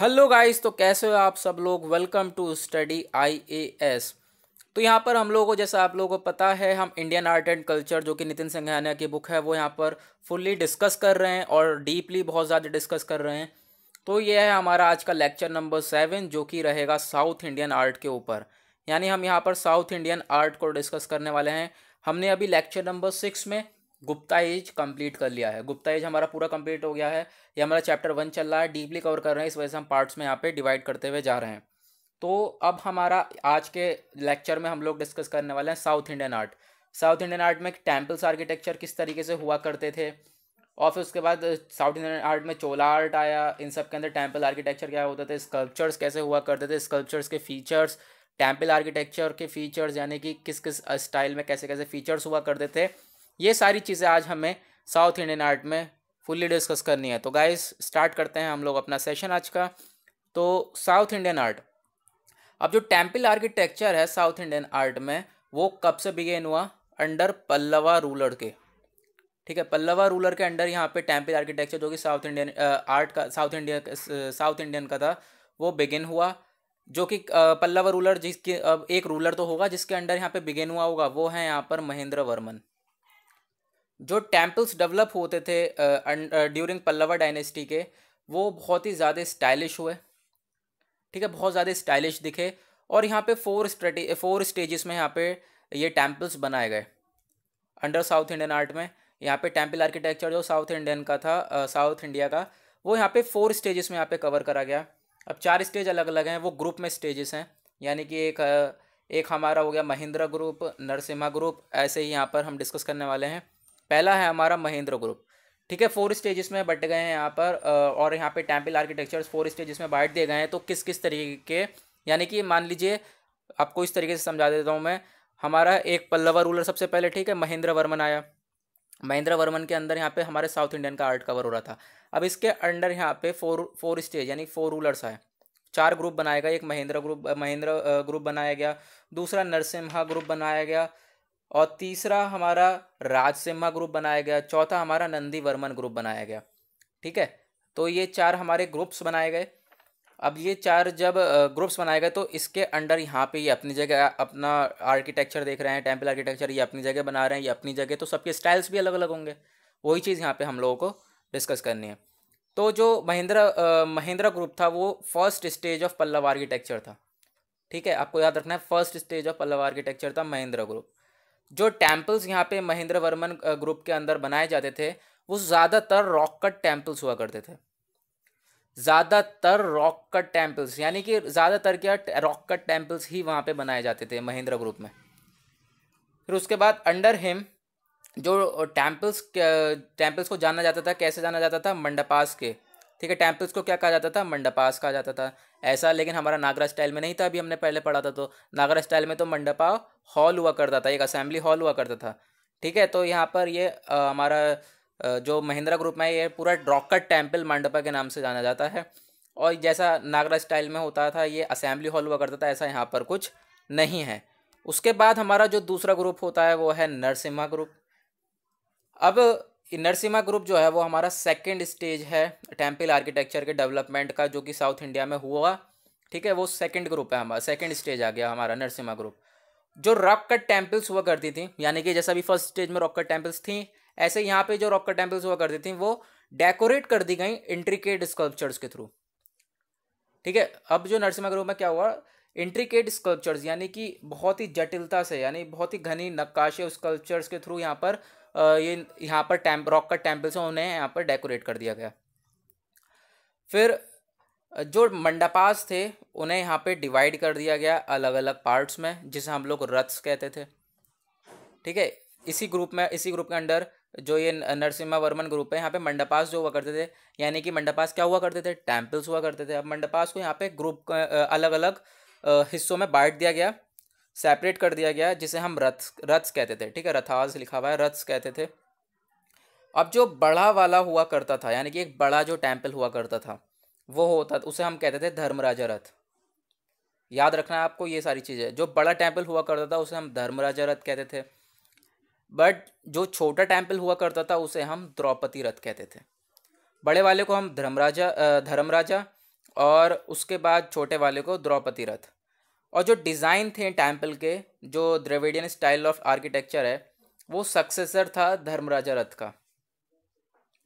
hello guys तो कैसे हो आप सब लोग वेलकम टू स्टडी आईएएस तो यहाँ पर हम लोगों को जैसा आप लोगों को पता है हम इंडियन आर्ट एंड कल्चर जो कि नितिन सिंघानिया की बुक है वो यहाँ पर फुल्ली डिस्कस कर रहे हैं और डीपली बहुत ज़्यादा डिस्कस कर रहे हैं तो ये है हमारा आज का लेक्चर नंबर सेवन जो कि रहेगा साउथ इंडियन आर्ट के ऊपर यानी हम यहाँ पर साउथ इंडियन आर्ट को डिस्कस करने वाले हैं हमने अभी लेक्चर नंबर सिक्स में गुप्ता एज कंप्लीट कर लिया है गुप्ता एज हमारा पूरा कंप्लीट हो गया है ये हमारा चैप्टर वन चल रहा है डीपली कवर कर रहे हैं इस वजह से हम पार्ट्स में यहाँ पे डिवाइड करते हुए जा रहे हैं तो अब हमारा आज के लेक्चर में हम लोग डिस्कस करने वाले हैं south Indian art south Indian art में टेम्पल्स आर्किटेक्चर किस तरीके से हुआ करते थे और फिर उसके बाद साउथ इंडियन आर्ट में चोला आर्ट आया इन सब के अंदर टेम्पल आर्किटेक्चर क्या होता था स्कल्पचर्स कैसे हुआ करते थे स्कल्पचर्स के फीचर्स टेम्पल आर्किटेक्चर के फीचर्स यानी कि किस किस स्टाइल में कैसे कैसे फीचर्स हुआ करते थे ये सारी चीज़ें आज हमें साउथ इंडियन आर्ट में फुल्ली डिस्कस करनी है तो गाइस स्टार्ट करते हैं हम लोग अपना सेशन आज का तो साउथ इंडियन आर्ट अब जो टेम्पल आर्किटेक्चर है साउथ इंडियन आर्ट में वो कब से बिगेन हुआ अंडर पल्लवा रूलर के ठीक है पल्लवा रूलर के अंडर यहाँ पे टेम्पल आर्किटेक्चर जो कि साउथ इंडियन आर्ट का साउथ इंडियन साउथ इंडियन का था वो बिगिन हुआ जो कि पल्लवा रूलर जिसके अब एक रूलर तो होगा जिसके अंडर यहाँ पे बिगिन हुआ होगा वो है यहाँ पर महेंद्र वर्मन जो टेम्पल्स डेवलप होते थे ड्यूरिंग अं, पल्लवा डायनेस्टी के वो बहुत ही ज़्यादा स्टाइलिश हुए ठीक है बहुत ज़्यादा स्टाइलिश दिखे और यहाँ पे फोर स्ट्रेटी फोर स्टेजेस में यहाँ पे ये टेम्पल्स बनाए गए अंडर साउथ इंडियन आर्ट में यहाँ पे टेम्पल आर्किटेक्चर जो साउथ इंडियन का था साउथ इंडिया का वो यहाँ पे फोर स्टेजेस में यहाँ पे कवर करा गया अब चार स्टेज अलग अलग हैं वो ग्रुप में स्टेजेस हैं यानी कि एक एक हमारा हो गया महिंद्रा ग्रुप नरसिम्हा ग्रुप ऐसे ही यहाँ पर हम डिस्कस करने वाले हैं पहला है हमारा महेंद्र ग्रुप ठीक है फोर स्टेजेस में बट गए हैं यहाँ पर और यहाँ पे टेम्पल आर्किटेक्चर फोर स्टेजेस में बांट दिए गए हैं तो किस किस तरीके के यानी कि मान लीजिए आपको इस तरीके से समझा देता हूँ मैं हमारा एक पल्लवा रूलर सबसे पहले ठीक है महेंद्र वर्मन आया महेंद्र वर्मन के अंदर यहाँ पे हमारे साउथ इंडियन का आर्ट कवर हो रहा था अब इसके अंडर यहाँ पे फोर फोर स्टेज यानी फोर रूलर्स आए चार ग्रुप बनाया गया एक महेंद्र ग्रुप महेंद्र ग्रुप बनाया गया दूसरा नरसिम्हा ग्रुप बनाया गया और तीसरा हमारा राज सिम्हा ग्रुप बनाया गया चौथा हमारा नंदी वर्मन ग्रुप बनाया गया ठीक है तो ये चार हमारे ग्रुप्स बनाए गए अब ये चार जब ग्रुप्स बनाए गए तो इसके अंडर यहाँ पे ये अपनी जगह अपना आर्किटेक्चर देख रहे हैं टेम्पल आर्किटेक्चर ये अपनी जगह बना रहे हैं ये अपनी जगह तो सबके स्टाइल्स भी अलग अलग होंगे वही चीज़ यहाँ पे हम लोगों को डिस्कस करनी है तो जो महिंद्रा महिंद्रा ग्रुप था वो first stage of Pallava architecture था ठीक है आपको याद रखना है first stage of Pallava architecture था महिंद्रा ग्रुप जो टेम्पल्स यहाँ पे महेंद्र वर्मन ग्रुप के अंदर बनाए जाते थे वो ज़्यादातर रॉक कट टेम्पल्स हुआ करते थे ज़्यादातर रॉक कट टेम्पल्स यानी कि ज़्यादातर क्या रॉक कट टेम्पल्स ही वहाँ पे बनाए जाते थे महेंद्र ग्रुप में फिर उसके बाद अंडर हिम जो टेम्पल्स टेम्पल्स को जाना जाता था कैसे जाना जाता था मंडपास के ठीक है टेम्पल्स को क्या कहा जाता था मंडपास कहा जाता था ऐसा लेकिन हमारा नागरा स्टाइल में नहीं था अभी हमने पहले पढ़ा था तो नागरा स्टाइल में तो मंडपा हॉल हुआ करता था एक असेंबली हॉल हुआ करता था ठीक है तो यहाँ पर ये हमारा जो महिंद्रा ग्रुप में ये पूरा ड्रॉकट टेम्पल मंडपा के नाम से जाना जाता है और जैसा नागरा स्टाइल में होता था ये असेंबली हॉल हुआ करता था ऐसा यहाँ पर कुछ नहीं है उसके बाद हमारा जो दूसरा ग्रुप होता है वो है नरसिम्हा ग्रुप अब नरसिम्हा ग्रुप जो है वो हमारा सेकंड स्टेज है टेम्पल आर्किटेक्चर के डेवलपमेंट का जो कि साउथ इंडिया में हुआ ठीक है वो सेकंड ग्रुप है हमारा सेकंड स्टेज आ गया हमारा नरसिम्हा ग्रुप जो रॉक कट टेम्पल्स हुआ करती थी यानी कि जैसा अभी फर्स्ट स्टेज में रॉक कट टेम्पल्स थी ऐसे यहाँ पे जो रॉक कट टेम्पल्स हुआ करती थी वो डेकोरेट कर दी गई इंट्रीकेट स्कल्पचर्स के थ्रू ठीक है अब जो नरसिम्हा ग्रुप में क्या हुआ इंट्रीकेट स्कल्पचर्स यानी कि बहुत ही जटिलता से यानी बहुत ही घनी नक्काशे स्कल्पचर्स के थ्रू यहाँ पर ये यहाँ पर टैम्प रॉक का टेम्पल से उन्हें यहाँ पर डेकोरेट कर दिया गया फिर जो मंडपास थे उन्हें यहाँ पे डिवाइड कर दिया गया अलग अलग पार्ट्स में जिसे हम लोग रथ्स कहते थे ठीक है इसी ग्रुप में इसी ग्रुप के अंडर जो ये नरसिम्हा वर्मन ग्रुप है यहाँ पे मंडपास जो हुआ करते थे यानी कि मंडपास क्या हुआ करते थे टेम्पल्स हुआ करते थे अब मंडपास को यहाँ पे ग्रुप अलग अलग हिस्सों में बांट दिया गया सेपरेट कर दिया गया है जिसे हम रथ रथ्स कहते थे ठीक है रथाज लिखा हुआ है रथ्स कहते थे अब जो बड़ा वाला हुआ करता था यानी कि एक बड़ा जो टेम्पल हुआ करता था वो होता उसे हम कहते थे धर्मराजा रथ याद रखना है आपको ये सारी चीज़ें जो बड़ा टेम्पल हुआ करता था उसे हम धर्मराजा रथ कहते थे बट जो छोटा टेम्पल हुआ करता था उसे हम द्रौपदी रथ कहते थे बड़े वाले को हम धर्मराजा धर्मराजा और उसके बाद छोटे वाले को द्रौपदी रथ और जो डिज़ाइन थे टेम्पल के जो द्रविडियन स्टाइल ऑफ आर्किटेक्चर है वो सक्सेसर था धर्मराजा रथ का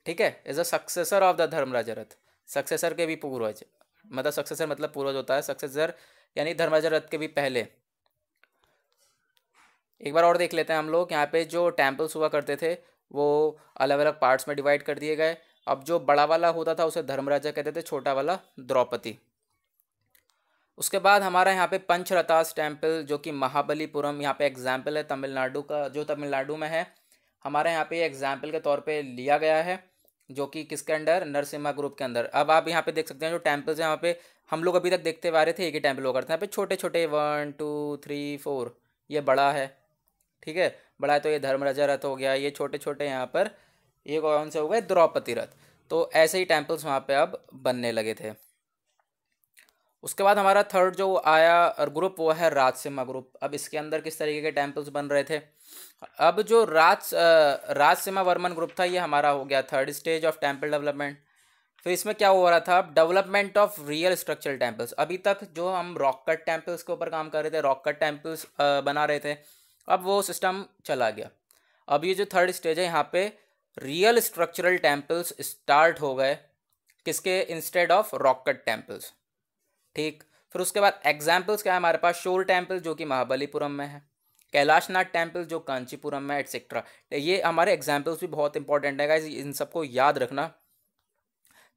ठीक है is a successor of the Dharmaraja Ratha successor के भी पूर्वज मतलब सक्सेसर मतलब पूर्वज होता है सक्सेसर यानी धर्मराजा रथ के भी पहले एक बार और देख लेते हैं हम लोग यहाँ पे जो टेम्पल्स हुआ करते थे वो अलग अलग पार्ट्स में डिवाइड कर दिए गए अब जो बड़ा वाला होता था उसे धर्मराजा कहते थे छोटा वाला द्रौपदी उसके बाद हमारा यहाँ पे पंचरतास टेम्पल जो कि महाबलीपुरम यहाँ पे एग्जाम्पल है तमिलनाडु का जो तमिलनाडु में है हमारे यहाँ पे एग्जाम्पल के तौर पे लिया गया है जो कि किसके अंडर नरसिम्हा ग्रुप के अंदर अब आप यहाँ पे देख सकते हैं जो टेम्पल्स हैं यहाँ पे हम लोग अभी तक देखते आ रहे थे एक ही टेम्पल वो करते हैं यहाँ पे छोटे छोटे वन टू थ्री फोर ये बड़ा है ठीक है बड़ा है तो ये धर्मराजा रथ हो गया ये छोटे छोटे यहाँ पर ये कौन से हो गए द्रौपदी रथ तो ऐसे ही टेम्पल्स वहाँ पर अब बनने लगे थे उसके बाद हमारा थर्ड जो आया ग्रुप वो है राजसिम्हा ग्रुप अब इसके अंदर किस तरीके के टेम्पल्स बन रहे थे अब जो राज राजसिम्हा वर्मन ग्रुप था ये हमारा हो गया third stage of temple development फिर इसमें क्या हो रहा था development of real structural temples अभी तक जो हम रॉक कट टेम्पल्स के ऊपर काम कर रहे थे रॉक कट टेम्पल्स बना रहे थे अब वो सिस्टम चला गया अब ये जो थर्ड स्टेज है यहाँ पे रियल स्ट्रक्चरल टेम्पल्स स्टार्ट हो गए किसके instead of rock cut temples ठीक फिर उसके बाद एग्जाम्पल्स क्या है हमारे पास शोर टेम्पल जो कि महाबलीपुरम में है कैलाशनाथ टेम्पल जो कांचीपुरम में एट्सेट्रा तो ये हमारे एग्जाम्पल्स भी बहुत इंपॉर्टेंट है इन सबको याद रखना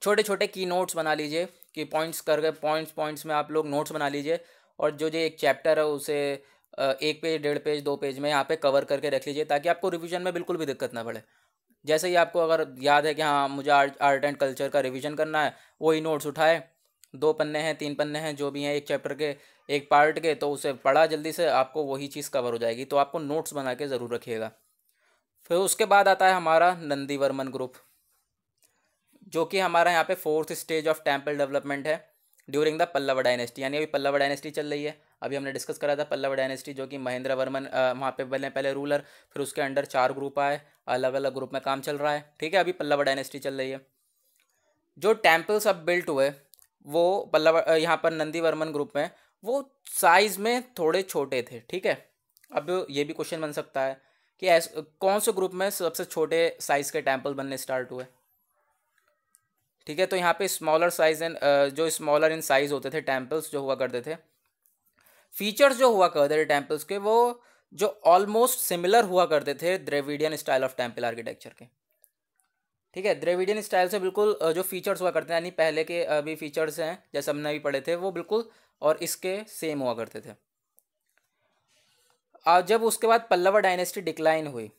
छोटे छोटे की नोट्स बना लीजिए कि पॉइंट्स कर गए पॉइंट्स पॉइंट्स में आप लोग नोट्स बना लीजिए और जो जो एक चैप्टर है उसे एक पेज डेढ़ पेज दो पेज में यहाँ पे कवर करके रख लीजिए ताकि आपको रिवीजन में बिल्कुल भी दिक्कत ना पड़े जैसे ही आपको अगर याद है कि हाँ मुझे आर्ट आर्ट एंड कल्चर का रिवीजन करना है वही नोट्स उठाए दो पन्ने हैं तीन पन्ने हैं जो भी हैं एक चैप्टर के एक पार्ट के तो उसे पढ़ा जल्दी से आपको वही चीज़ कवर हो जाएगी तो आपको नोट्स बना के ज़रूर रखिएगा फिर उसके बाद आता है हमारा नंदी वर्मन ग्रुप जो कि हमारा यहाँ पे fourth stage of temple development है ड्यूरिंग द पल्लव डायनेस्टी यानी अभी पल्लव डायनेस्टी चल रही है अभी हमने डिस्कस करा था पल्लव डायनेस्टी जो कि महेंद्र वर्मन वहाँ पे बने पहले रूलर फिर उसके अंडर चार ग्रुप आए अलग अलग ग्रुप में काम चल रहा है ठीक है अभी पल्लव डायनेस्टी चल रही है जो टेम्पल्स अब बिल्ट हुए वो पल्लव यहाँ पर नंदीवर्मन ग्रुप में वो साइज में थोड़े छोटे थे ठीक है अब ये भी क्वेश्चन बन सकता है कि ऐस कौन से ग्रुप में सबसे छोटे साइज के टेम्पल बनने स्टार्ट हुए ठीक है तो यहाँ पे स्मॉलर साइज इन जो स्मॉलर इन साइज होते थे टेम्पल्स जो हुआ करते थे फीचर्स जो हुआ करते थे टेम्पल्स के वो जो ऑलमोस्ट सिमिलर हुआ करते थे Dravidian style of temple architecture के ठीक है द्रेविडियन स्टाइल से बिल्कुल जो फीचर्स हुआ करते हैं यानी पहले के अभी फीचर्स हैं जैसे हमने अभी पढ़े थे वो बिल्कुल और इसके सेम हुआ करते थे और जब उसके बाद पल्लवा डायनेस्टी डिक्लाइन हुई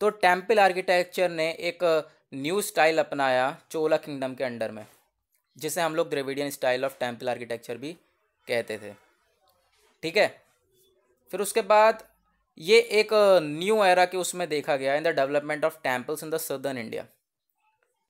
तो टेम्पल आर्किटेक्चर ने एक न्यू स्टाइल अपनाया चोला किंगडम के अंडर में जिसे हम लोग Dravidian style of temple architecture भी कहते थे ठीक है फिर उसके बाद ये एक न्यू एरा के उसमें देखा गया in the development of temples in the southern India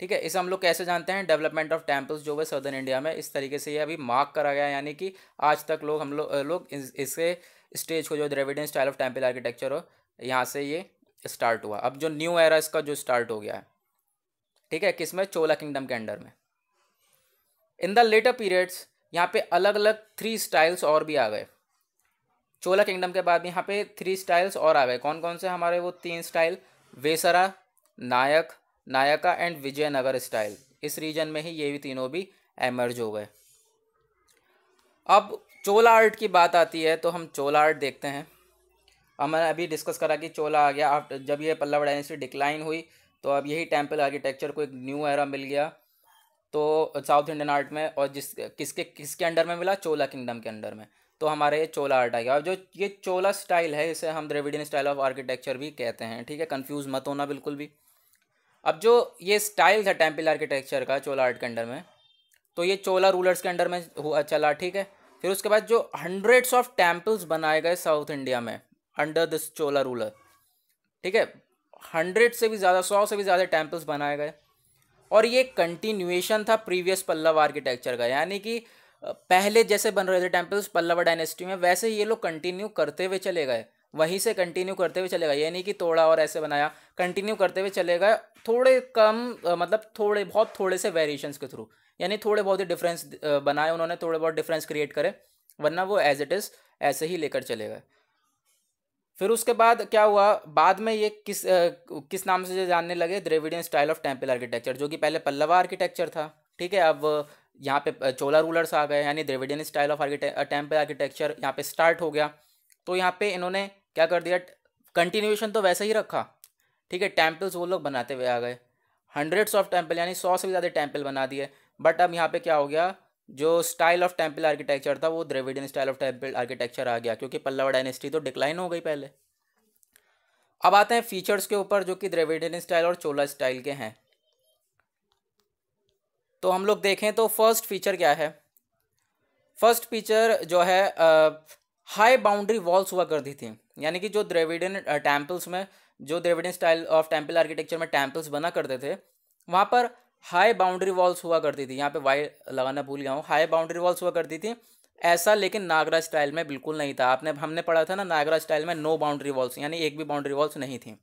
ठीक है इसे हम लोग कैसे जानते हैं डेवलपमेंट ऑफ टेम्पल्स जो है सदर्न इंडिया में इस तरीके से ये अभी मार्क करा गया यानी कि आज तक लोग हम लोग लो इस, इसके स्टेज को जो Dravidian style of temple architecture हो यहाँ से ये स्टार्ट हुआ अब जो न्यू एरा इसका जो स्टार्ट हो गया है ठीक है किस में चोला किंगडम के अंडर में इन द लेटर पीरियड्स यहाँ पे अलग अलग थ्री स्टाइल्स और भी आ गए चोला किंगडम के बाद यहाँ पे थ्री स्टाइल्स और आ गए कौन कौन से हमारे वो तीन style Vesara Nayak Nayaka and Vijayanagar style इस रीजन में ही ये भी तीनों भी एमर्ज हो गए अब चोला आर्ट की बात आती है तो हम चोला आर्ट देखते हैं हमने अभी डिस्कस करा कि चोला आ गया आफ्टर जब ये पल्लव डायनेस्टी डिक्लाइन हुई तो अब यही टेम्पल आर्किटेक्चर को एक न्यू एरा मिल गया तो साउथ इंडियन आर्ट में और जिस किसके किसके अंडर में मिला चोला किंगडम के अंडर में तो हमारा ये चोला आर्ट आ गया और जो ये चोला स्टाइल है इसे हम द्रेविडियन स्टाइल ऑफ आर्किटेक्चर भी कहते हैं ठीक है कन्फ्यूज़ मत होना बिल्कुल भी अब जो ये स्टाइल था टेम्पल आर्किटेक्चर का चोला आर्ट के अंडर में तो ये चोला रूलर्स के अंडर में हुआ चला ठीक है फिर उसके बाद जो हंड्रेड्स ऑफ टेम्पल्स बनाए गए साउथ इंडिया में अंडर दिस चोला रूलर ठीक है हंड्रेड से भी ज़्यादा सौ से भी ज़्यादा टेम्पल्स बनाए गए और ये कंटिन्यूएशन था प्रीवियस पल्लव आर्किटेक्चर का यानी कि पहले जैसे बन रहे थे टेम्पल्स पल्लव डायनेस्टी में वैसे ही ये लोग कंटिन्यू करते हुए चले गए वहीं से कंटिन्यू करते हुए चलेगा ये नहीं कि तोड़ा और ऐसे बनाया कंटिन्यू करते हुए चलेगा थोड़े कम मतलब थोड़े बहुत थोड़े से वेरिएशंस के थ्रू यानी थोड़े बहुत ही डिफरेंस बनाए उन्होंने थोड़े बहुत डिफरेंस क्रिएट करे वरना वो एज इट इज़ ऐसे ही लेकर चले गए फिर उसके बाद क्या हुआ बाद में ये किस आ, किस नाम से जानने लगे Dravidian style of temple architecture जो कि पहले पल्लवा आर्किटेक्चर था ठीक है अब यहाँ पे चोला रूलर्स आ गए यानी द्रेविडियन स्टाइल ऑफ आर्किटे टेम्पल आर्किटेक्चर यहाँ पे स्टार्ट हो गया तो यहाँ पे इन्होंने क्या कर दिया कंटिन्यूएशन तो वैसे ही रखा ठीक है टेम्पल्स वो लोग बनाते हुए आ गए हंड्रेड्स ऑफ टेम्पल यानी सौ से भी ज़्यादा टेम्पल बना दिए बट अब यहाँ पे क्या हो गया जो स्टाइल ऑफ टेम्पल आर्किटेक्चर था वो Dravidian style of temple architecture आ गया क्योंकि पल्लव डायनेस्टी तो डिक्लाइन हो गई पहले अब आते हैं फीचर्स के ऊपर जो कि द्रेविडियन स्टाइल और चोला स्टाइल के हैं तो हम लोग देखें तो फर्स्ट फीचर क्या है फर्स्ट फीचर जो है हाई बाउंड्री वॉल्स हुआ करती थी यानी कि जो द्रेविडियन टेम्पल्स में जो Dravidian style of temple architecture में टेम्पल्स बना करते थे वहाँ पर हाई बाउंड्री वॉल्स हुआ करती थी यहाँ पे वाई लगाना भूल गया हूँ हाई बाउंड्री वॉल्स हुआ करती थी ऐसा लेकिन नागरा स्टाइल में बिल्कुल नहीं था आपने हमने पढ़ा था ना नागरा स्टाइल में नो बाउंड्री वॉल्स यानी एक भी बाउंड्री वॉल्स नहीं थी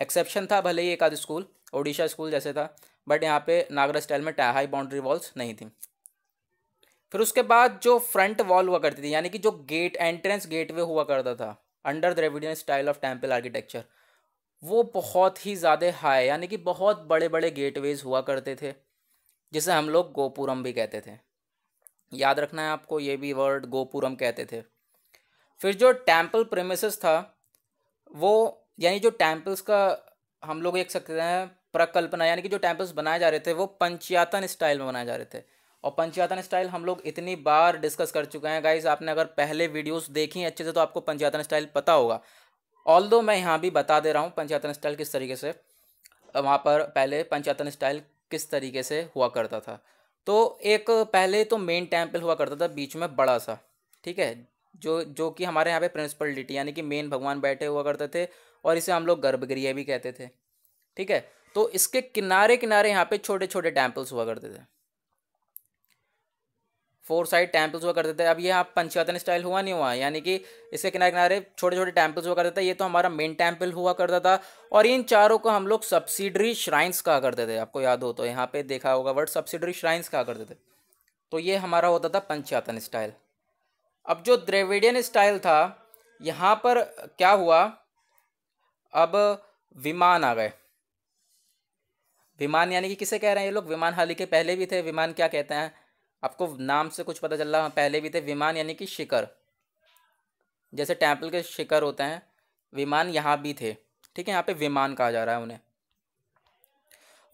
एक्सेप्शन था भले ही एक आध स्कूल ओडिशा स्कूल जैसे था बट यहाँ पे नागरा स्टाइल में हाई बाउंड्री वॉल्स नहीं थी फिर उसके बाद जो फ्रंट वॉल हुआ करती थी यानी कि जो गेट एंट्रेंस गेटवे हुआ करता था under Dravidian style of temple architecture वो बहुत ही ज़्यादा हाई यानी कि बहुत बड़े बड़े गेटवेज हुआ करते थे जिसे हम लोग गोपुरम भी कहते थे याद रखना है आपको ये भी वर्ड गोपुरम कहते थे फिर जो टेम्पल प्रेमिस था वो यानी जो टेम्पल्स का हम लोग एक सकते हैं प्रकल्पना यानी कि जो टेम्पल्स बनाए जा रहे थे वो पंचयातन स्टाइल में बनाए जा रहे थे और पंचायतन स्टाइल हम लोग इतनी बार डिस्कस कर चुके हैं गाइज आपने अगर पहले वीडियोस देखी अच्छे से तो आपको पंचायतन स्टाइल पता होगा ऑल दो मैं यहाँ भी बता दे रहा हूँ पंचायतन स्टाइल किस तरीके से वहाँ पर पहले पंचायतन स्टाइल किस तरीके से हुआ करता था तो एक पहले तो मेन टेम्पल हुआ करता था बीच में बड़ा सा ठीक है जो जो कि हमारे यहाँ पे प्रिंसिपलिटी यानी कि मेन भगवान बैठे हुआ करते थे और इसे हम लोग गर्भगृह भी कहते थे ठीक है तो इसके किनारे किनारे यहाँ पे छोटे छोटे टेम्पल्स हुआ करते थे फोर साइड टेम्पल्स हुआ करते थे अब ये आप पंचवतन स्टाइल हुआ नहीं हुआ यानी कि इसके किनारे किनारे छोटे छोटे टेम्पल्स हुआ करते थे ये तो हमारा मेन टेम्पल हुआ करता था और इन चारों को हम लोग सब्सिडरी श्राइन्स कहा करते थे आपको याद हो तो यहाँ पे देखा होगा वर्ड सब्सिडरी श्राइन्स कहा करते थे तो ये हमारा होता था पंचवतन स्टाइल अब जो द्रेविडियन स्टाइल था यहाँ पर क्या हुआ अब विमान आ गए विमान यानी कि किसे कह रहे हैं ये लोग विमान हाल ही के पहले भी थे विमान क्या कहते हैं आपको नाम से कुछ पता चल रहा पहले भी थे विमान यानी कि शिखर जैसे टेम्पल के शिखर होते हैं विमान यहाँ भी थे ठीक है यहाँ पे विमान कहा जा रहा है उन्हें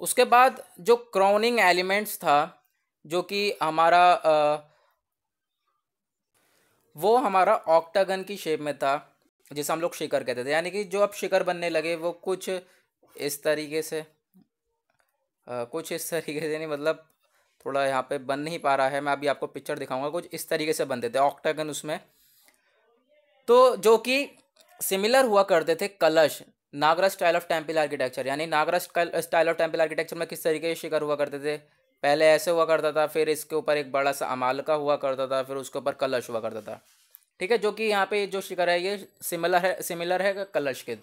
उसके बाद जो क्राउनिंग एलिमेंट्स था जो कि हमारा आ, वो हमारा ऑक्टागन की शेप में था जिसे हम लोग शिखर कहते थे यानी कि जो अब शिखर बनने लगे वो कुछ इस तरीके से आ, कुछ इस तरीके से नहीं मतलब थोड़ा यहाँ पे बन नहीं पा रहा है मैं अभी आपको पिक्चर दिखाऊंगा कुछ इस तरीके से बनते थे ऑक्टागन उसमें तो जो कि सिमिलर हुआ करते थे कलश Nagara style of temple architecture यानी Nagara style of temple architecture में किस तरीके के शिखर हुआ करते थे पहले ऐसे हुआ करता था फिर इसके ऊपर एक बड़ा सा अमालका हुआ करता था फिर उसके ऊपर कलश हुआ करता था ठीक है जो कि यहाँ पे जो शिखर है ये सिमिलर है सिमिलर है कलश के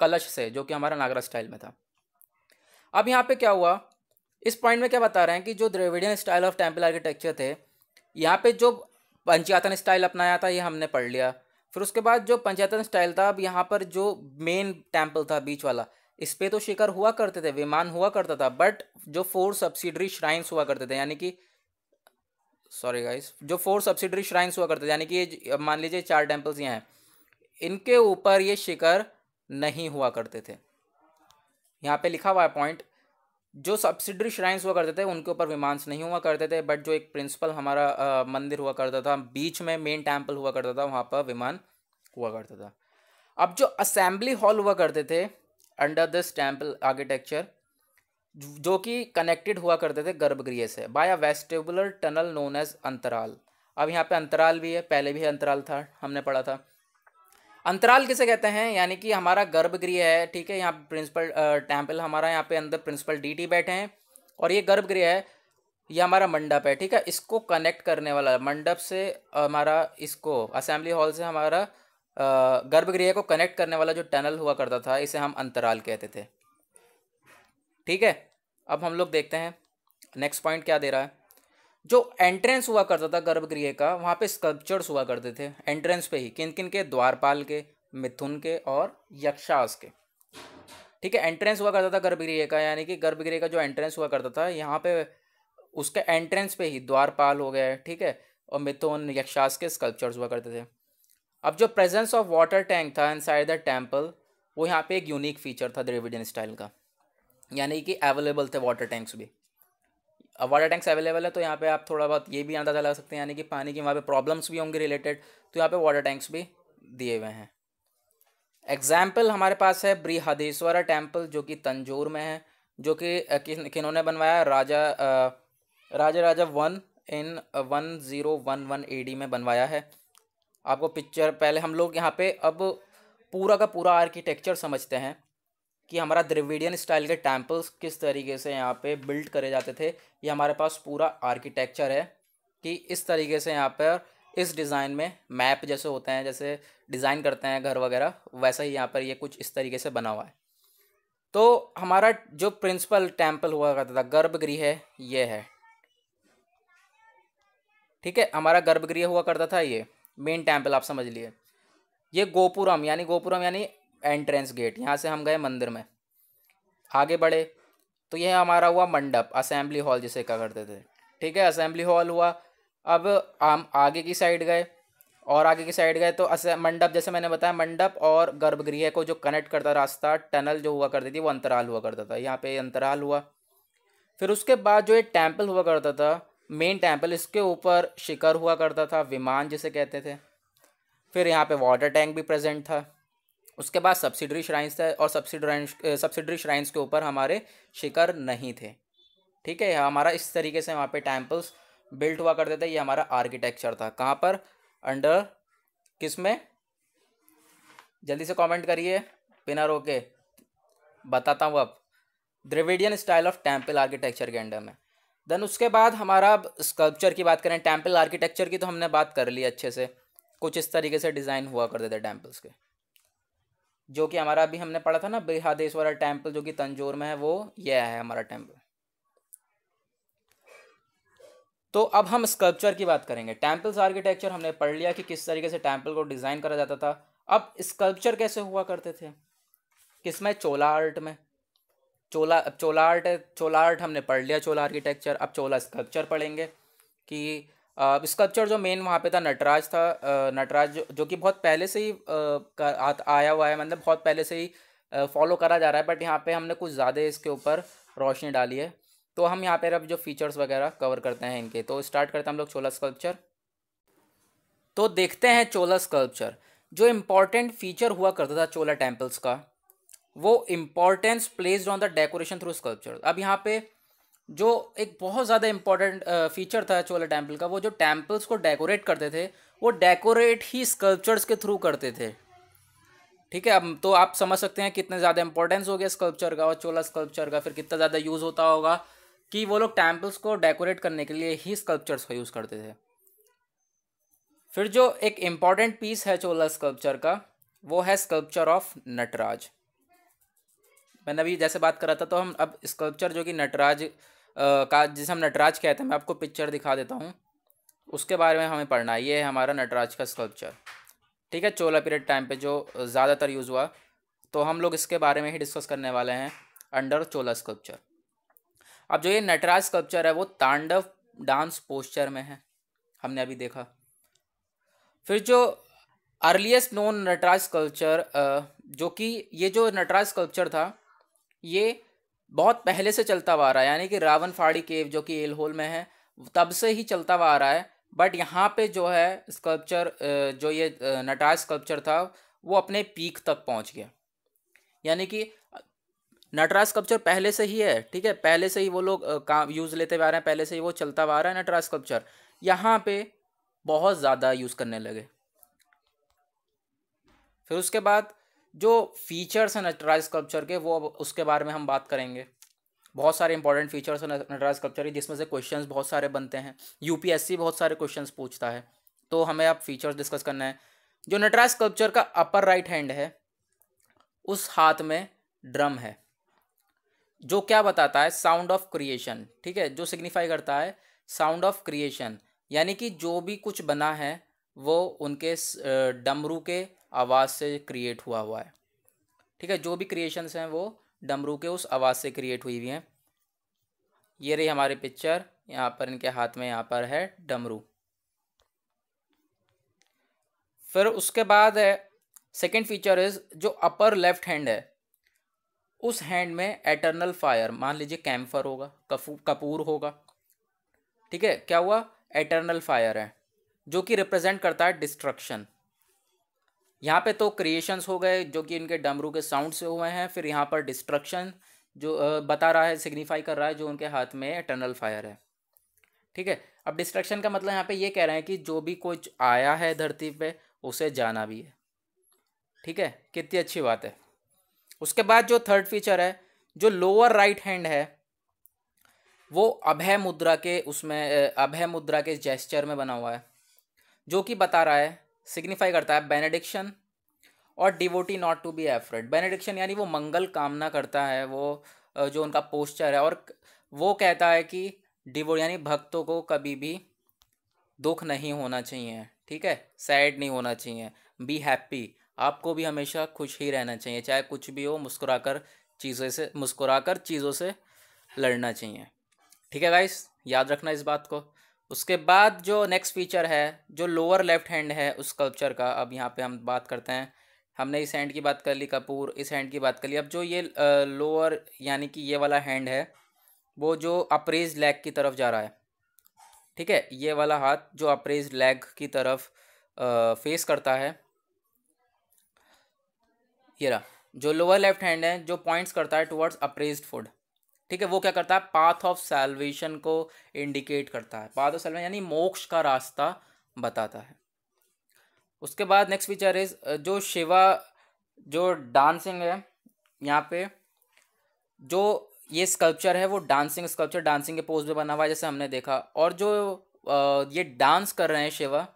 कलश से जो कि हमारा नागरा स्टाइल में था अब यहाँ पे क्या हुआ इस पॉइंट में क्या बता रहे हैं कि जो Dravidian style of temple architecture थे यहाँ पे जो पंचायतन स्टाइल अपनाया था ये हमने पढ़ लिया फिर उसके बाद जो पंचायतन स्टाइल था अब यहाँ पर जो मेन टेम्पल था बीच वाला इस पर तो शिखर हुआ करते थे विमान हुआ करता था बट जो फोर सब्सिडरी श्राइन्स हुआ करते थे यानी कि सॉरी गाइस जो फोर सब्सिडरी श्राइन्स हुआ करते थे यानी कि ये मान लीजिए चार टेम्पल्स यहाँ हैं इनके ऊपर ये शिखर नहीं हुआ करते थे यहाँ पे लिखा हुआ है पॉइंट जो सब्सिडरी श्राइन्स हुआ करते थे उनके ऊपर विमानस नहीं हुआ करते थे बट जो एक प्रिंसिपल हमारा आ, मंदिर हुआ करता था बीच में मेन टेम्पल हुआ करता था वहाँ पर विमान हुआ करता था अब जो असेंबली हॉल हुआ करते थे अंडर दिस टेम्पल आर्किटेक्चर जो कि कनेक्टेड हुआ करते थे गर्भगृह से by a vestibular tunnel known as अंतराल अब यहाँ पे अंतराल भी है पहले भी अंतराल था हमने पढ़ा था अंतराल किसे कहते हैं यानी कि हमारा गर्भगृह है ठीक है यहाँ प्रिंसिपल टेम्पल हमारा यहाँ पे अंदर प्रिंसिपल डी बैठे हैं और ये गर्भगृह है ये हमारा मंडप है ठीक है इसको कनेक्ट करने वाला मंडप से हमारा इसको असेंबली हॉल से हमारा गर्भगृह को कनेक्ट करने वाला जो टनल हुआ करता था इसे हम अंतराल कहते थे ठीक है अब हम लोग देखते हैं नेक्स्ट पॉइंट क्या दे रहा है जो एंट्रेंस हुआ करता था गर्भगृह का वहाँ पे स्कल्पचर्स हुआ करते थे एंट्रेंस पे ही किन किन के द्वारपाल के मिथुन के और यक्षास के ठीक है एंट्रेंस हुआ करता था गर्भगृह का यानी कि गर्भगृह का जो एंट्रेंस हुआ करता था यहाँ पे उसके एंट्रेंस पे ही द्वारपाल हो गए ठीक है और मिथुन यक्षास के स्कल्पचर्स हुआ करते थे अब जो प्रेजेंस ऑफ वाटर टैंक था साइड द टेम्पल वो यहाँ पे एक यूनिक फीचर था द्रेविडियन स्टाइल का यानी कि अवेलेबल थे वाटर टैंक्स भी वाटर टैंक्स अवेलेबल है तो यहाँ पे आप थोड़ा बहुत ये भी अंदाज़ा लगा सकते हैं यानी कि पानी की वहाँ पे प्रॉब्लम्स भी होंगी रिलेटेड तो यहाँ पे वाटर टैंक्स भी दिए हुए हैं एग्जाम्पल हमारे पास है ब्रीहदेश्वरा टेम्पल जो कि तंजोर में है जो कि किन्होंने बनवाया Raja Raja Raja one in one zero one one A D में बनवाया है आपको पिक्चर पहले हम लोग यहाँ पे अब पूरा का पूरा आर्किटेक्चर समझते हैं कि हमारा द्रविडियन स्टाइल के टेम्पल्स किस तरीके से यहाँ पे बिल्ड करे जाते थे ये हमारे पास पूरा आर्किटेक्चर है कि इस तरीके से यहाँ पर इस डिज़ाइन में मैप जैसे होते हैं जैसे डिज़ाइन करते हैं घर वगैरह वैसा ही यहाँ पर ये कुछ इस तरीके से बना हुआ है तो हमारा जो प्रिंसिपल टेम्पल हुआ करता था गर्भगृह है ये है ठीक है हमारा गर्भगृह हुआ करता था ये मेन टेम्पल आप समझ लिए ये गोपुरम यानी गोपुरम यानी एंट्रेंस गेट यहाँ से हम गए मंदिर में आगे बढ़े तो यह हमारा हुआ मंडप असेंबली हॉल जिसे क्या करते थे ठीक है असेंबली हॉल हुआ अब हम आगे की साइड गए और आगे की साइड गए तो मंडप जैसे मैंने बताया मंडप और गर्भगृह को जो कनेक्ट करता रास्ता टनल जो हुआ करती थी वो अंतराल हुआ करता था यहाँ पे अंतराल हुआ फिर उसके बाद जो ये टेम्पल हुआ करता था मेन टेम्पल इसके ऊपर शिखर हुआ करता था विमान जिसे कहते थे फिर यहाँ पे वाटर टैंक भी प्रेजेंट था उसके बाद सब्सिडरी श्राइन्स थे और सब्सिडी सब्सिडरी श्राइन्स के ऊपर हमारे शिकर नहीं थे ठीक है हमारा इस तरीके से वहाँ पे टेम्पल्स बिल्ट हुआ करते थे ये हमारा आर्किटेक्चर था कहाँ पर अंडर किस में जल्दी से कमेंट करिए बिना रोके बताता हूँ अब Dravidian style of temple architecture के अंडर में देन उसके बाद हमारा स्कल्पचर की बात करें टेम्पल आर्किटेक्चर की तो हमने बात कर ली अच्छे से कुछ इस तरीके से डिज़ाइन हुआ करते थे टेम्पल्स के जो कि हमारा अभी हमने पढ़ा था ना बृहादेश्वरा टेम्पल जो कि तंजोर में है वो यह है हमारा टेम्पल तो अब हम स्कल्पचर की बात करेंगे टेम्पल्स आर्किटेक्चर हमने पढ़ लिया कि किस तरीके से टेम्पल को डिज़ाइन करा जाता था अब स्कल्पचर कैसे हुआ करते थे किसमें चोला आर्ट में चोला अब चोला आर्ट चोला आर्ट हमने पढ़ लिया चोला आर्किटेक्चर अब चोला स्कल्पचर पढ़ेंगे कि स्कल्पचर जो मेन वहाँ पे था नटराज था नटराज जो, जो कि बहुत पहले से ही आ, आया हुआ है मतलब बहुत पहले से ही फॉलो करा जा रहा है बट यहाँ पे हमने कुछ ज़्यादा इसके ऊपर रोशनी डाली है तो हम यहाँ पर अब जो फीचर्स वगैरह कवर करते हैं इनके तो स्टार्ट करते हैं हम लोग चोला स्कल्पचर तो देखते हैं चोला स्कल्पचर जो इम्पॉर्टेंट फीचर हुआ करता था चोला टेम्पल्स का वो importance placed on the decoration through sculpture अब यहाँ पे जो एक बहुत ज़्यादा इंपॉर्टेंट फीचर था चोला टेम्पल का वो जो टेम्पल्स को डेकोरेट करते थे वो डेकोरेट ही स्कल्पचर्स के थ्रू करते थे ठीक है अब तो आप समझ सकते हैं कितने ज़्यादा इंपॉर्टेंस हो गया स्कल्पचर का और चोला स्कल्पचर का फिर कितना ज़्यादा यूज़ होता होगा कि वो लोग टेम्पल्स को डेकोरेट करने के लिए ही स्कल्पचर्स का यूज़ करते थे फिर जो एक इम्पॉर्टेंट पीस है चोला स्कल्पचर का वो है स्कल्पचर ऑफ नटराज मैंने अभी जैसे बात करा था तो हम अब स्कल्पचर जो कि नटराज का जिसे हम नटराज कहते हैं मैं आपको पिक्चर दिखा देता हूँ उसके बारे में हमें पढ़ना है ये है हमारा नटराज का स्कल्पचर ठीक है चोला पीरियड टाइम पे जो ज़्यादातर यूज़ हुआ तो हम लोग इसके बारे में ही डिस्कस करने वाले हैं अंडर चोला स्कल्पचर अब जो ये नटराज स्कल्पचर है वो तांडव डांस पोस्चर में है हमने अभी देखा फिर जो अर्लीस्ट नोन नटराज स्कल्पचर जो कि ये जो नटराज स्कल्पचर था ये बहुत पहले से चलता हुआ आ रहा है यानी कि रावण फाड़ी केव जो कि एलहोल में है तब से ही चलता हुआ आ रहा है बट यहाँ पे जो है स्कल्पचर जो ये नटाज स्कल्पचर था वो अपने पीक तक पहुँच गया यानी कि नटराज स्कल्पचर पहले से ही है ठीक है पहले से ही वो लोग काम यूज़ लेते हुए आ रहे हैं पहले से ही वो चलता हुआ आ रहा है नटराज स्कल्पचर यहाँ पे बहुत ज़्यादा यूज़ करने लगे फिर उसके बाद जो फीचर्स हैं नटराज स्कल्पचर के वो अब उसके बारे में हम बात करेंगे बहुत सारे इंपॉर्टेंट फीचर्स हैं नटराज स्कल्पचर के जिसमें से क्वेश्चंस बहुत सारे बनते हैं यूपीएससी बहुत सारे क्वेश्चंस पूछता है तो हमें अब फीचर्स डिस्कस करना है जो नटराज स्कल्पचर का अपर राइट हैंड है उस हाथ में ड्रम है जो क्या बताता है साउंड ऑफ क्रिएशन ठीक है जो सिग्निफाई करता है साउंड ऑफ क्रिएशन यानी कि जो भी कुछ बना है वो उनके डमरू के आवाज़ से क्रिएट हुआ हुआ है ठीक है जो भी क्रिएशंस हैं वो डमरू के उस आवाज़ से क्रिएट हुई हुई हैं ये रही हमारी पिक्चर यहाँ पर इनके हाथ में यहाँ पर है डमरू फिर उसके बाद है सेकेंड फीचर इज़ जो अपर लेफ्ट हैंड है उस हैंड में एटर्नल फायर मान लीजिए कैम्फर होगा कपूर होगा ठीक है क्या हुआ एटर्नल फायर है जो कि रिप्रेजेंट करता है डिस्ट्रक्शन यहाँ पे तो क्रिएशंस हो गए जो कि इनके डमरू के साउंड से हुए हैं फिर यहाँ पर डिस्ट्रक्शन जो बता रहा है सिग्निफाई कर रहा है जो उनके हाथ में टनल फायर है ठीक है अब डिस्ट्रक्शन का मतलब यहाँ पे ये कह रहे हैं कि जो भी कुछ आया है धरती पे उसे जाना भी है ठीक है कितनी अच्छी बात है उसके बाद जो थर्ड फीचर है जो लोअर राइट हैंड है वो अभय मुद्रा के उसमें अभय मुद्रा के जेस्चर में बना हुआ है जो कि बता रहा है सिग्निफाई करता है बेनेडिक्शन और devotee not to be afraid benediction यानी वो मंगल कामना करता है वो जो उनका पोस्चर है और वो कहता है कि डिवो यानी भक्तों को कभी भी दुख नहीं होना चाहिए ठीक है सैड नहीं होना चाहिए बी हैप्पी आपको भी हमेशा खुश ही रहना चाहिए चाहे कुछ भी हो मुस्कुरा कर चीज़ों से मुस्कुरा कर चीज़ों से लड़ना चाहिए ठीक है गाइस याद रखना इस बात को उसके बाद जो नेक्स्ट फीचर है जो लोअर लेफ्ट हैंड है उस स्कल्पचर का अब यहाँ पे हम बात करते हैं हमने इस हैंड की बात कर ली कपूर इस हैंड की बात कर ली अब जो ये लोअर यानी कि ये वाला हैंड है वो जो अप्रेज लेग की तरफ जा रहा है ठीक है ये वाला हाथ जो अप्रेज लेग की तरफ फेस करता है ये रहा जो लोअर लेफ्ट हैंड है जो पॉइंट्स करता है टुवर्ड्स अप्रेज फूड ठीक है वो क्या करता है पाथ ऑफ सेल्वेशन को इंडिकेट करता है पाथ ऑफ सेल्वेशन यानी मोक्ष का रास्ता बताता है उसके बाद नेक्स्ट फीचर इज जो शिवा जो डांसिंग है यहाँ पे जो ये स्कल्पचर है वो डांसिंग स्कल्पचर डांसिंग के पोज में बना हुआ है जैसे हमने देखा और जो ये डांस कर रहे हैं शिवा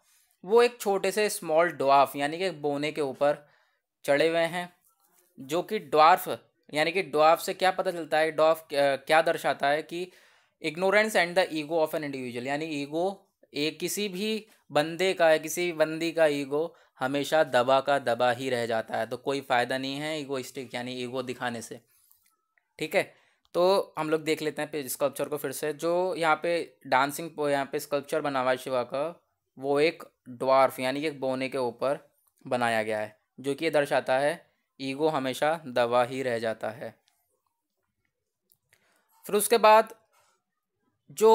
वो एक छोटे से स्मॉल डॉर्फ यानी कि बोने के ऊपर चढ़े हुए हैं जो कि डॉर्फ यानी कि डॉफ से क्या पता चलता है डॉफ क्या दर्शाता है कि ignorance and the ego of an individual यानी ईगो एक किसी भी बंदे का किसी भी बंदी का ईगो हमेशा दबा का दबा ही रह जाता है तो कोई फ़ायदा नहीं है ईगोइस्टिक यानी ईगो दिखाने से ठीक है तो हम लोग देख लेते हैं स्कल्पचर को फिर से जो यहाँ पे डांसिंग यहाँ पे स्कल्पचर बना हुआ है शिवा का वो एक ड्वार्फ यानी कि एक बोने के ऊपर बनाया गया है जो कि ये दर्शाता है ईगो हमेशा दबा ही रह जाता है फिर उसके बाद जो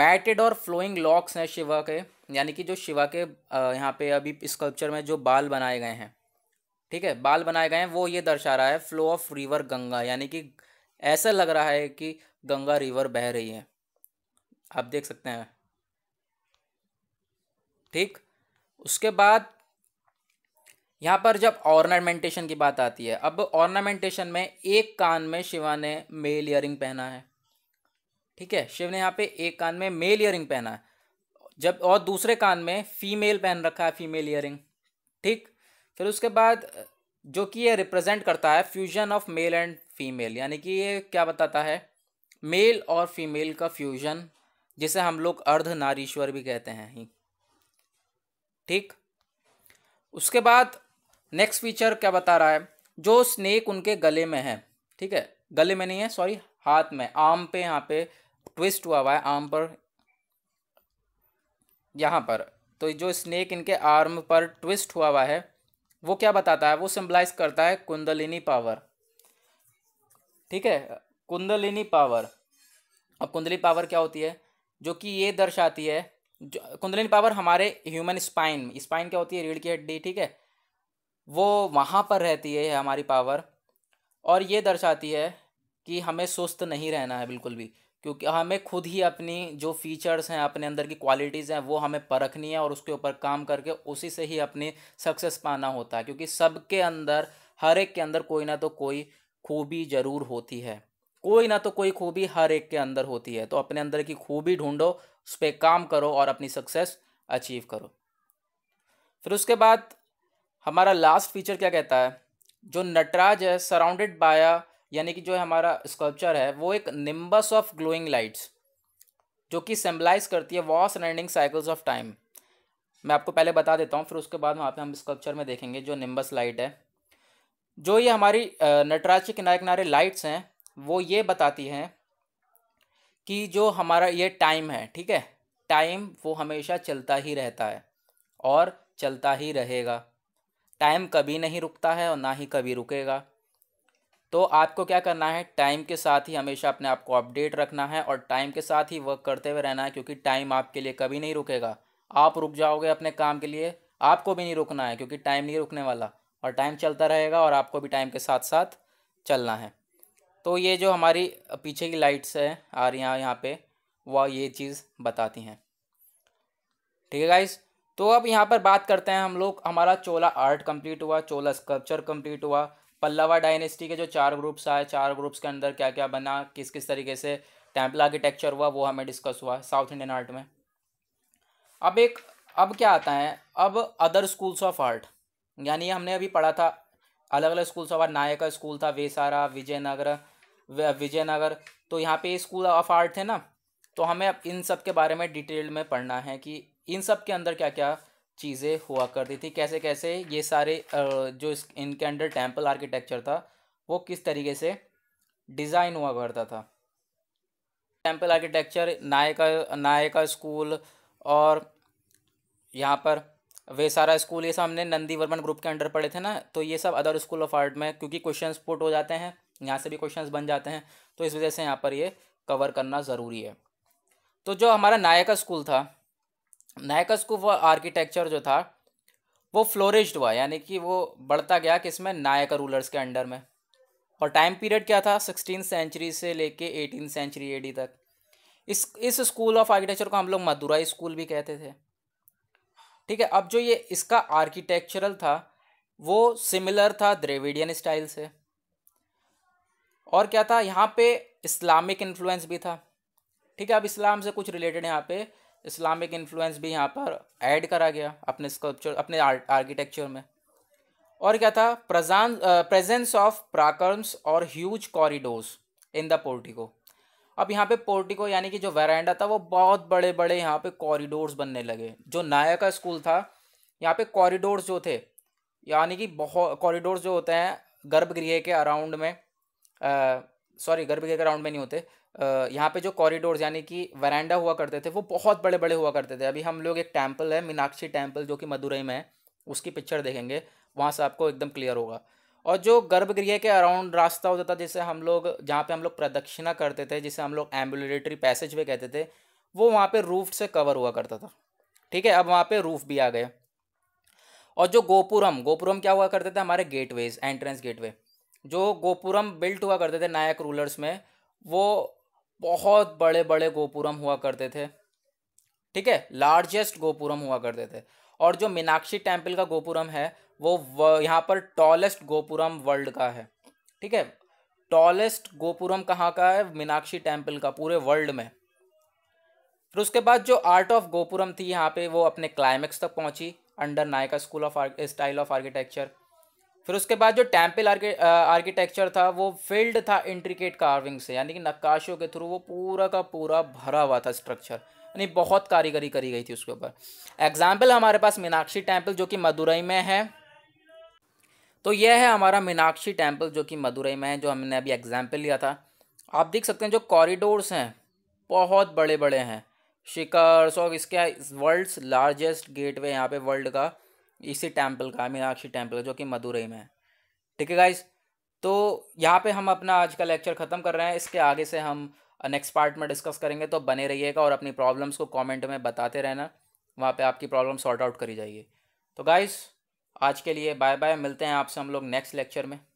मैटेड और फ्लोइंग लॉक्स हैं शिवा के यानी कि जो शिवा के यहाँ पे अभी स्कल्पचर में जो बाल बनाए गए हैं ठीक है बाल बनाए गए हैं वो ये दर्शा रहा है फ्लो ऑफ रिवर गंगा यानी कि ऐसा लग रहा है कि गंगा रिवर बह रही है आप देख सकते हैं ठीक उसके बाद यहाँ पर जब ऑर्नामेंटेशन की बात आती है अब ऑर्नामेंटेशन में एक कान में शिवा ने मेल ईयरिंग पहना है ठीक है शिव ने यहाँ पे एक कान में मेल ईयरिंग पहना है जब और दूसरे कान में फीमेल पहन रखा है फीमेल ईयरिंग ठीक फिर उसके बाद जो कि ये रिप्रेजेंट करता है fusion of male and female यानी कि ये क्या बताता है मेल और फीमेल का फ्यूजन जिसे हम लोग अर्ध नारीश्वर भी कहते हैं ठीक उसके बाद नेक्स्ट फीचर क्या बता रहा है जो स्नेक उनके गले में है ठीक है गले में नहीं है सॉरी हाथ में आम पे यहाँ पे ट्विस्ट हुआ हुआ है आम पर यहाँ पर तो जो स्नेक इनके आर्म पर ट्विस्ट हुआ हुआ है वो क्या बताता है वो सिम्बलाइज करता है कुंदलिनी पावर ठीक है कुंदलिनी पावर अब कुंदली पावर क्या होती है जो कि ये दर्शाती है कुंदलिनी पावर हमारे ह्यूमन स्पाइन स्पाइन क्या होती है रीढ़ की हड्डी ठीक है वो वहाँ पर रहती है हमारी पावर और ये दर्शाती है कि हमें सुस्त नहीं रहना है बिल्कुल भी क्योंकि हमें खुद ही अपनी जो फीचर्स हैं अपने अंदर की क्वालिटीज़ हैं वो हमें परखनी है और उसके ऊपर काम करके उसी से ही अपनी सक्सेस पाना होता है क्योंकि सबके अंदर हर एक के अंदर कोई ना तो कोई खूबी ज़रूर होती है कोई ना तो कोई खूबी हर एक के अंदर होती है तो अपने अंदर की खूबी ढूंढो उस पर काम करो और अपनी सक्सेस अचीव करो फिर उसके बाद हमारा लास्ट फीचर क्या कहता है जो नटराज है सराउंडेड बाय यानी कि जो है हमारा स्कल्पचर है वो एक निम्बस ऑफ ग्लोइंग लाइट्स जो कि सिम्बलाइज करती है was running cycles of time मैं आपको पहले बता देता हूँ फिर उसके बाद वहाँ पे हम स्कल्पचर में देखेंगे जो निम्बस लाइट है जो ये हमारी नटराज के किनारे किनारे लाइट्स हैं वो ये बताती हैं कि जो हमारा ये टाइम है ठीक है टाइम वो हमेशा चलता ही रहता है और चलता ही रहेगा टाइम कभी नहीं रुकता है और ना ही कभी रुकेगा तो आपको क्या करना है टाइम के साथ ही हमेशा अपने आप को अपडेट रखना है और टाइम के साथ ही वर्क करते हुए रहना है क्योंकि टाइम आपके लिए कभी नहीं रुकेगा आप रुक जाओगे अपने काम के लिए आपको भी नहीं रुकना है क्योंकि टाइम नहीं रुकने वाला और टाइम चलता रहेगा और आपको भी टाइम के साथ साथ चलना है तो ये जो हमारी पीछे की लाइट्स है आ रही यहाँ यहाँ पे वह ये चीज़ बताती हैं ठीक है गाइज़ तो अब यहाँ पर बात करते हैं हम लोग हमारा चोला आर्ट कंप्लीट हुआ चोला स्कल्पचर कंप्लीट हुआ पल्लवा डायनेस्टी के जो चार ग्रुप्स आए चार ग्रुप्स के अंदर क्या क्या बना किस किस तरीके से टेम्पल आर्किटेक्चर हुआ वो हमें डिस्कस हुआ साउथ इंडियन आर्ट में अब एक अब क्या आता है अब अदर स्कूल्स ऑफ आर्ट यानी हमने अभी पढ़ा था अलग अलग schools of art Nayak school था वेसारा विजयनगर विजयनगर तो यहाँ पे स्कूल ऑफ आर्ट थे ना तो हमें अब इन सब के बारे में डिटेल में पढ़ना है कि इन सब के अंदर क्या क्या चीज़ें हुआ करती थी कैसे कैसे ये सारे जो इस इनके अंडर टेम्पल आर्किटेक्चर था वो किस तरीके से डिज़ाइन हुआ करता था temple architecture Nayaka Nayaka school और यहाँ पर वे सारा स्कूल ये सब हमने नंदी वर्मन ग्रुप के अंडर पढ़े थे ना तो ये सब अदर स्कूल ऑफ आर्ट में क्योंकि क्वेश्चंस पुट हो जाते हैं यहाँ से भी क्वेश्चंस बन जाते हैं तो इस वजह से यहाँ पर ये कवर करना ज़रूरी है तो जो हमारा नायका स्कूल था नायकस को आर्किटेक्चर जो था वो फ्लोरिश्ड हुआ यानी कि वो बढ़ता गया किसमें नायका रूलर्स के अंडर में और टाइम पीरियड क्या था सिक्सटीन सेंचुरी से लेके एटीन सेंचुरी एडी तक इस इस स्कूल ऑफ आर्किटेक्चर को हम लोग मदुराई स्कूल भी कहते थे ठीक है अब जो ये इसका आर्किटेक्चरल था वो सिमिलर था द्रेविडियन स्टाइल से और क्या था यहाँ पे इस्लामिक इन्फ्लुएंस भी था ठीक है अब इस्लाम से कुछ रिलेटेड यहाँ पे इस्लामिक इन्फ्लुएंस भी यहाँ पर ऐड करा गया अपने स्कल्पचर अपने आर्किटेक्चर में और क्या था प्रजान प्रेजेंस ऑफ प्राकर्म्स और huge corridors in the portico अब यहाँ पे पोर्टिको यानी कि जो वेरेंडा था वो बहुत बड़े बड़े यहाँ पे कॉरिडोर्स बनने लगे जो नायक का स्कूल था यहाँ पे कॉरिडोर्स जो थे यानी कि बहुत कॉरिडोर्स जो होते हैं गर्भगृह के अराउंड में सॉरी गर्भगृह के अराउंड में नहीं होते यहाँ पे जो कॉरिडोर यानी कि वरांडा हुआ करते थे वो बहुत बड़े बड़े हुआ करते थे अभी हम लोग एक टेम्पल है मीनाक्षी टेम्पल जो कि मदुरई में है उसकी पिक्चर देखेंगे वहाँ से आपको एकदम क्लियर होगा और जो गर्भगृह के अराउंड रास्ता होता था जिसे हम लोग जहाँ पे हम लोग प्रदक्षिणा करते थे जिसे हम लोग एम्बुलेटरी पैसेज भी कहते थे वो वहाँ पे रूफ से कवर हुआ करता था ठीक है अब वहाँ पे रूफ भी आ गए और जो गोपुरम गोपुरम क्या हुआ करते थे हमारे गेटवेज एंट्रेंस गेटवे जो गोपुरम बिल्ट हुआ करते थे नायक रूलर्स में वो बहुत बड़े बड़े गोपुरम हुआ करते थे ठीक है लार्जेस्ट गोपुरम हुआ करते थे और जो मीनाक्षी टेम्पल का गोपुरम है वो यहाँ पर टॉलेस्ट गोपुरम वर्ल्ड का है ठीक है टॉलेस्ट गोपुरम कहाँ का है मीनाक्षी टेम्पल का पूरे वर्ल्ड में फिर उसके बाद जो आर्ट ऑफ गोपुरम थी यहाँ पे वो अपने क्लाइमेक्स तक पहुँची under Nayaka school of style of architecture फिर उसके बाद जो टेम्पल आर्किटेक्चर था वो फील्ड था इंट्रिकेट कार्विंग से यानी कि नक्काशियों के थ्रू वो पूरा का पूरा भरा हुआ था स्ट्रक्चर यानी बहुत कारीगरी करी गई थी उसके ऊपर एग्जाम्पल हमारे पास मीनाक्षी टेम्पल जो कि मदुरई में है तो यह है हमारा मीनाक्षी टेम्पल जो कि मदुरई में है जो हमने अभी एग्जाम्पल लिया था आप देख सकते हैं जो कॉरिडोर्स हैं बहुत बड़े बड़े हैं शिकर्स और इसके वर्ल्ड्स लार्जेस्ट गेटवे यहाँ पे वर्ल्ड का इसी टेम्पल का मीनाक्षी टेम्पल जो कि मदुरई में है ठीक है गाइज तो यहाँ पे हम अपना आज का लेक्चर ख़त्म कर रहे हैं इसके आगे से हम नेक्स्ट पार्ट में डिस्कस करेंगे तो बने रहिएगा और अपनी प्रॉब्लम्स को कमेंट में बताते रहना वहाँ पे आपकी प्रॉब्लम सॉर्ट आउट करी जाइए तो गाइज़ आज के लिए बाय बाय मिलते हैं आपसे हम लोग नेक्स्ट लेक्चर में